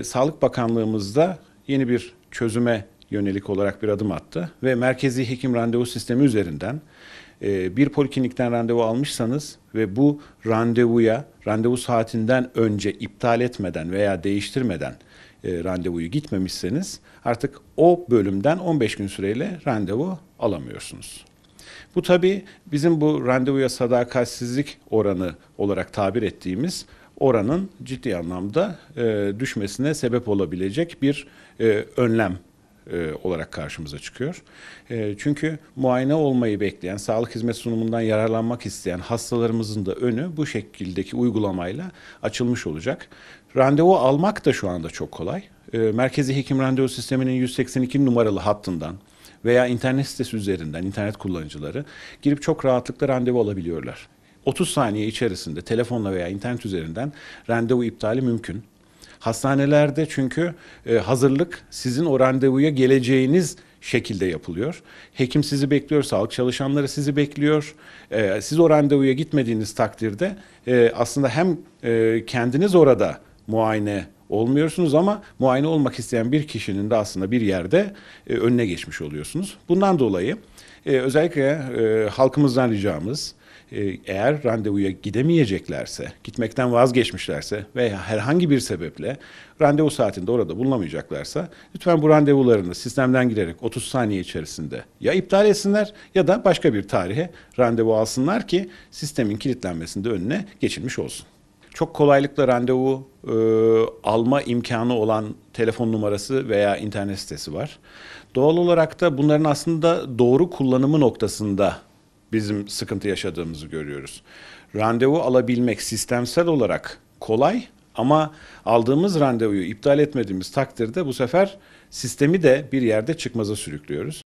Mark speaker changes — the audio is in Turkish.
Speaker 1: E, Sağlık Bakanlığımızda yeni bir çözüme yönelik olarak bir adım attı ve merkezi hekim randevu sistemi üzerinden e, bir poliklinikten randevu almışsanız ve bu randevuya randevu saatinden önce iptal etmeden veya değiştirmeden e, randevuyu gitmemişseniz artık o bölümden 15 gün süreyle randevu alamıyorsunuz. Bu tabii bizim bu randevuya sadakatsizlik oranı olarak tabir ettiğimiz oranın ciddi anlamda e, düşmesine sebep olabilecek bir e, önlem e, olarak karşımıza çıkıyor. E, çünkü muayene olmayı bekleyen, sağlık hizmet sunumundan yararlanmak isteyen hastalarımızın da önü bu şekildeki uygulamayla açılmış olacak. Randevu almak da şu anda çok kolay. E, Merkezi Hekim Randevu Sistemi'nin 182 numaralı hattından veya internet sitesi üzerinden internet kullanıcıları girip çok rahatlıkla randevu alabiliyorlar. 30 saniye içerisinde telefonla veya internet üzerinden randevu iptali mümkün. Hastanelerde çünkü e, hazırlık sizin o randevuya geleceğiniz şekilde yapılıyor. Hekim sizi bekliyor, sağlık çalışanları sizi bekliyor. E, siz o randevuya gitmediğiniz takdirde e, aslında hem kendiniz orada muayene olmuyorsunuz ama muayene olmak isteyen bir kişinin de aslında bir yerde önüne geçmiş oluyorsunuz. Bundan dolayı e, özellikle e, halkımızdan ricamız e, eğer randevuya gidemeyeceklerse, gitmekten vazgeçmişlerse veya herhangi bir sebeple randevu saatinde orada bulunamayacaklarsa lütfen bu randevularını sistemden girerek 30 saniye içerisinde ya iptal etsinler ya da başka bir tarihe randevu alsınlar ki sistemin kilitlenmesinde önüne geçilmiş olsun çok kolaylıkla randevu e, alma imkanı olan telefon numarası veya internet sitesi var. Doğal olarak da bunların aslında doğru kullanımı noktasında bizim sıkıntı yaşadığımızı görüyoruz. Randevu alabilmek sistemsel olarak kolay ama aldığımız randevuyu iptal etmediğimiz takdirde bu sefer sistemi de bir yerde çıkmaza sürüklüyoruz.